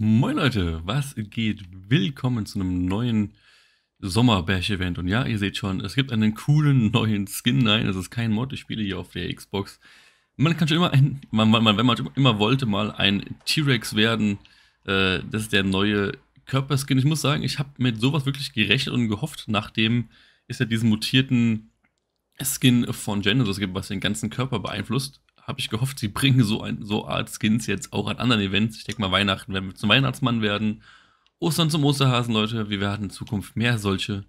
Moin Leute, was geht? Willkommen zu einem neuen Sommer Bash event Und ja, ihr seht schon, es gibt einen coolen neuen Skin. Nein, es ist kein Mod, ich spiele hier auf der Xbox. Man kann schon immer, ein, man, man, wenn man immer wollte, mal ein T-Rex werden. Äh, das ist der neue Körperskin. Ich muss sagen, ich habe mit sowas wirklich gerechnet und gehofft, nachdem es ja diesen mutierten Skin von Genesis also gibt, was den ganzen Körper beeinflusst habe ich gehofft, sie bringen so, ein, so Art Skins jetzt auch an anderen Events. Ich denke mal, Weihnachten werden wir zum Weihnachtsmann werden. Ostern zum Osterhasen, Leute. Wir werden in Zukunft mehr solche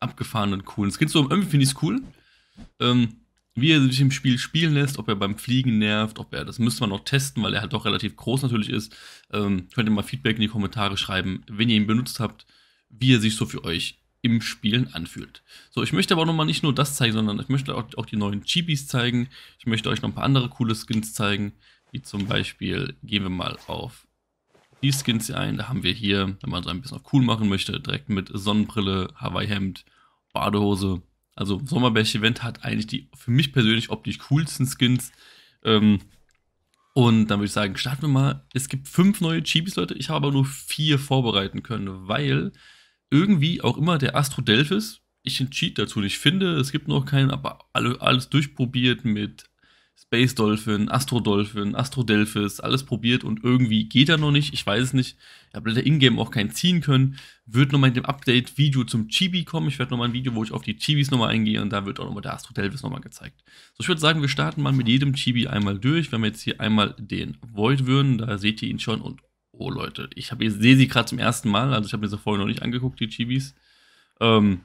abgefahrenen, coolen Skins. So im Ömmen finde ich es cool. Ähm, wie er sich im Spiel spielen lässt, ob er beim Fliegen nervt, ob er, das müsste man noch testen, weil er halt doch relativ groß natürlich ist. Ähm, könnt ihr mal Feedback in die Kommentare schreiben, wenn ihr ihn benutzt habt, wie er sich so für euch im Spielen anfühlt. So, ich möchte aber nochmal nicht nur das zeigen, sondern ich möchte auch, auch die neuen Chibis zeigen. Ich möchte euch noch ein paar andere coole Skins zeigen, wie zum Beispiel, gehen wir mal auf die Skins hier ein. Da haben wir hier, wenn man so ein bisschen auf cool machen möchte, direkt mit Sonnenbrille, Hawaii-Hemd, Badehose. Also Sommerbash-Event hat eigentlich die für mich persönlich optisch coolsten Skins. Ähm, und dann würde ich sagen, starten wir mal. Es gibt fünf neue Chibis, Leute. Ich habe aber nur vier vorbereiten können, weil irgendwie auch immer der Astro Delphis, ich entschied dazu nicht finde. Es gibt noch keinen, aber alle, alles durchprobiert mit Space Dolphin, Astro Dolphin, Astro Delphis, alles probiert und irgendwie geht er noch nicht. Ich weiß es nicht. Ich habe leider Ingame auch keinen ziehen können. Wird nochmal in dem Update-Video zum Chibi kommen. Ich werde nochmal ein Video, wo ich auf die Chibis nochmal eingehe und da wird auch nochmal der Astro Delphis nochmal gezeigt. So, ich würde sagen, wir starten mal mit jedem Chibi einmal durch. Wenn wir jetzt hier einmal den Void würden, da seht ihr ihn schon und oh Leute, ich habe sehe sie gerade zum ersten Mal, also ich habe mir sie vorher noch nicht angeguckt, die Chibis. Ähm,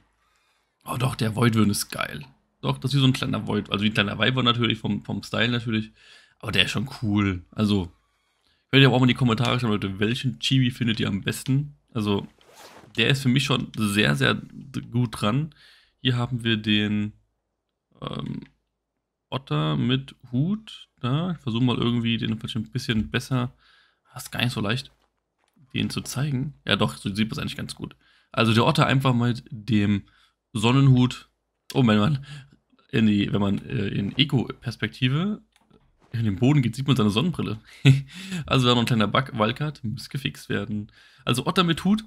oh doch, der Voidwürn ist geil. Doch, das ist wie so ein kleiner Void, also wie ein kleiner Viper natürlich, vom, vom Style natürlich. Aber der ist schon cool. Also, könnt ihr auch mal in die Kommentare schreiben, Leute, welchen Chibi findet ihr am besten? Also, der ist für mich schon sehr, sehr gut dran. Hier haben wir den ähm, Otter mit Hut. Da, ich versuche mal irgendwie den vielleicht ein bisschen besser das ist gar nicht so leicht, den zu zeigen. Ja, doch, so sieht man es eigentlich ganz gut. Also der Otter einfach mit dem Sonnenhut. Oh, wenn man in die, wenn man äh, in Eco-Perspektive in den Boden geht, sieht man seine Sonnenbrille. also da noch ein kleiner Bug, Wildcard, muss gefixt werden. Also Otter mit Hut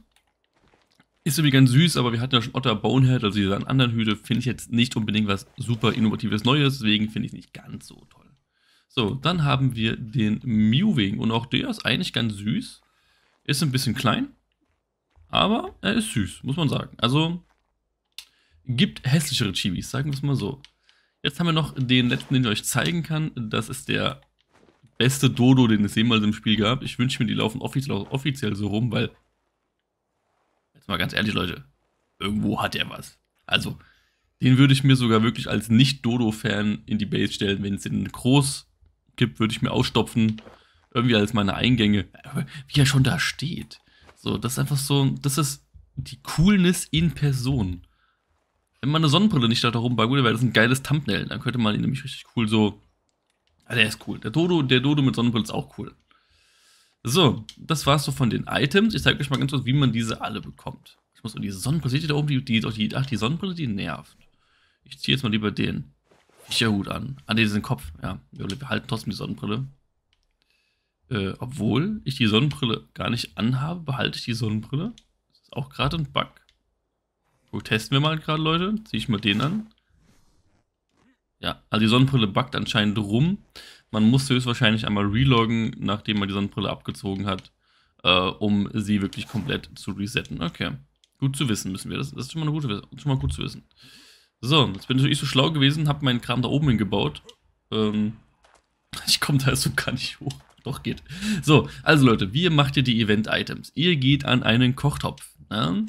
ist irgendwie ganz süß, aber wir hatten ja schon Otter Bonehead, also diese anderen Hüte, finde ich jetzt nicht unbedingt was super innovatives Neues, deswegen finde ich es nicht ganz so toll. So, dann haben wir den Mewing und auch der ist eigentlich ganz süß. Ist ein bisschen klein, aber er ist süß, muss man sagen. Also gibt hässlichere Chibis, sagen wir es mal so. Jetzt haben wir noch den letzten, den ich euch zeigen kann. Das ist der beste Dodo, den es jemals im Spiel gab. Ich wünsche mir, die laufen offiziell, offiziell so rum, weil jetzt mal ganz ehrlich, Leute, irgendwo hat er was. Also, den würde ich mir sogar wirklich als Nicht-Dodo-Fan in die Base stellen, wenn es den groß gibt, würde ich mir ausstopfen. Irgendwie als meine Eingänge. Wie er schon da steht. So, das ist einfach so, das ist die Coolness in Person. Wenn meine Sonnenbrille nicht da rumbaggelt, wäre das ein geiles Thumbnail. Dann könnte man ihn nämlich richtig cool so. Ah, der ist cool. Der Dodo, der Dodo mit Sonnenbrille ist auch cool. So, das war's so von den Items. Ich zeige euch mal ganz kurz, wie man diese alle bekommt. Ich muss um diese Sonnenbrille, seht ihr da oben, die, die, ach, die Sonnenbrille, die nervt. Ich ziehe jetzt mal lieber den. Fischerhut an. Ah, nee, das Kopf. Ja, wir halten trotzdem die Sonnenbrille. Äh, obwohl ich die Sonnenbrille gar nicht anhabe, behalte ich die Sonnenbrille. Das ist auch gerade ein Bug. Wo testen wir mal gerade, Leute? Ziehe ich mal den an. Ja, also die Sonnenbrille buggt anscheinend rum. Man muss höchstwahrscheinlich einmal reloggen, nachdem man die Sonnenbrille abgezogen hat, äh, um sie wirklich komplett zu resetten. Okay, gut zu wissen müssen wir. Das, das ist schon mal, eine gute, schon mal gut zu wissen. So, jetzt bin ich so schlau gewesen, habe meinen Kram da oben hingebaut. Ähm, ich komme da so gar nicht hoch. Doch, geht. So, also Leute, wie macht ihr die Event-Items? Ihr geht an einen Kochtopf. Ne?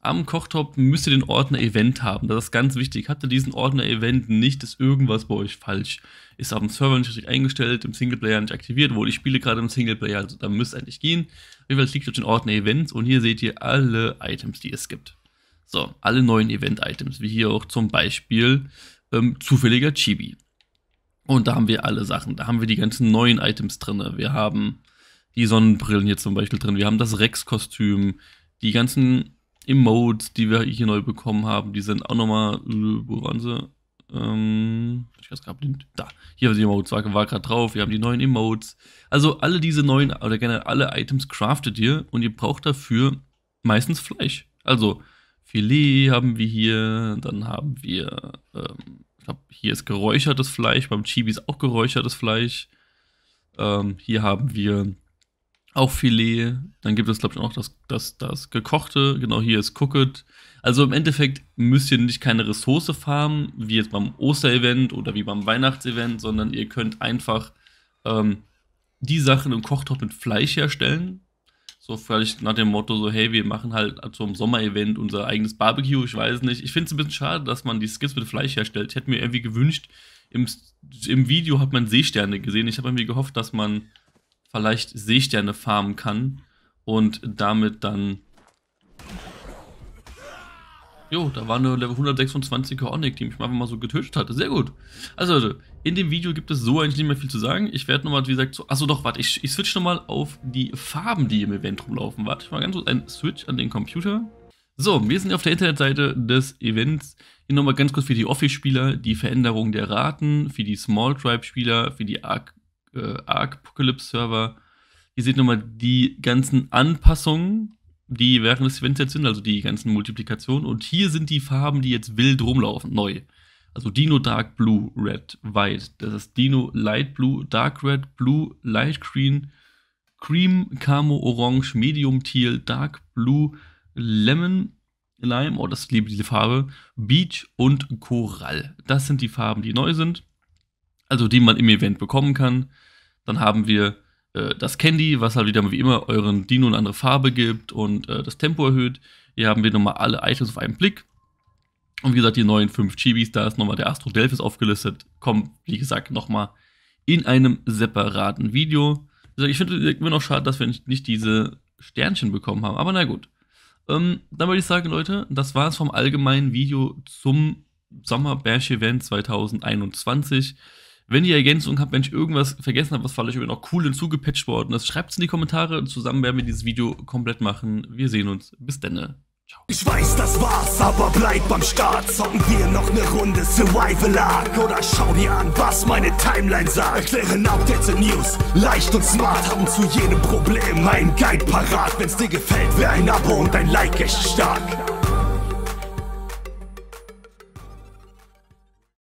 Am Kochtopf müsst ihr den Ordner Event haben. Das ist ganz wichtig. Habt ihr diesen Ordner Event nicht, ist irgendwas bei euch falsch. Ist auf dem Server nicht richtig eingestellt, im Singleplayer nicht aktiviert, wohl ich spiele gerade im Singleplayer, also da müsst ihr eigentlich gehen. Auf jeden Jedenfalls liegt euch den Ordner Events und hier seht ihr alle Items, die es gibt. So, alle neuen Event-Items, wie hier auch zum Beispiel ähm, zufälliger Chibi. Und da haben wir alle Sachen. Da haben wir die ganzen neuen Items drin. Wir haben die Sonnenbrillen hier zum Beispiel drin. Wir haben das Rex-Kostüm. Die ganzen Emotes, die wir hier neu bekommen haben, die sind auch nochmal. Äh, wo waren sie? Ähm, ich weiß gerade Da. Hier haben die Emotes, war, war gerade drauf. Wir haben die neuen Emotes. Also alle diese neuen oder generell alle Items craftet ihr und ihr braucht dafür meistens Fleisch. Also Filet haben wir hier, dann haben wir, ähm, ich glaube, hier ist geräuchertes Fleisch, beim Chibi ist auch geräuchertes Fleisch. Ähm, hier haben wir auch Filet. Dann gibt es, glaube ich, auch das, das, das gekochte. Genau, hier ist Cooked. Also im Endeffekt müsst ihr nicht keine Ressource farmen, wie jetzt beim Osterevent oder wie beim Weihnachtsevent, sondern ihr könnt einfach ähm, die Sachen im Kochtopf mit Fleisch herstellen. So völlig nach dem Motto, so, hey, wir machen halt zum event unser eigenes Barbecue, ich weiß nicht. Ich finde es ein bisschen schade, dass man die Skins mit Fleisch herstellt. Ich hätte mir irgendwie gewünscht, im, im Video hat man Seesterne gesehen. Ich habe irgendwie gehofft, dass man vielleicht Seesterne farmen kann und damit dann Jo, da war eine Level 126 Onyx, die mich einfach mal so getötet hatte. Sehr gut. Also Leute, in dem Video gibt es so eigentlich nicht mehr viel zu sagen. Ich werde nochmal, wie gesagt, so, achso doch, warte, ich, ich switch nochmal auf die Farben, die im Event rumlaufen. Warte, ich mal ganz kurz einen Switch an den Computer. So, wir sind auf der Internetseite des Events. Hier nochmal ganz kurz für die Office-Spieler, die Veränderung der Raten, für die Small Tribe-Spieler, für die Arc, äh, Arc server Ihr seht nochmal die ganzen Anpassungen die während des Events jetzt sind, also die ganzen Multiplikationen. Und hier sind die Farben, die jetzt wild rumlaufen, neu. Also Dino Dark Blue, Red, White. Das ist Dino Light Blue, Dark Red, Blue, Light Green, Cream, Camo, Orange, Medium Teal, Dark Blue, Lemon, Lime, oh, das liebe diese Farbe, Beach und Korall. Das sind die Farben, die neu sind, also die man im Event bekommen kann. Dann haben wir äh, das Candy, was halt wieder wie immer euren Dino eine andere Farbe gibt und äh, das Tempo erhöht. Hier haben wir nochmal alle Items auf einen Blick. Und wie gesagt, die neuen 5 Chibis, da ist nochmal der Astro Delphis aufgelistet. Kommt, wie gesagt, nochmal in einem separaten Video. Ich finde es immer noch schade, dass wir nicht diese Sternchen bekommen haben, aber na gut. Ähm, dann würde ich sagen, Leute, das war es vom allgemeinen Video zum Sommer Bash Event 2021. Wenn ihr Ergänzungen habt, wenn ich irgendwas vergessen habe, was vielleicht über noch cool hinzugepatcht worden ist, schreibt es in die Kommentare und zusammen werden wir dieses Video komplett machen. Wir sehen uns. Bis dann. Ne? Ciao. Ich weiß, das war's, aber bleib beim Start. Zocken wir noch ne Runde Survival Arc oder schau dir an, was meine Timeline sagt. Erklären Updates in News, leicht und smart, haben zu jedem Problem einen Guide parat. Wenn's dir gefällt, wäre ein Abo und ein Like echt stark.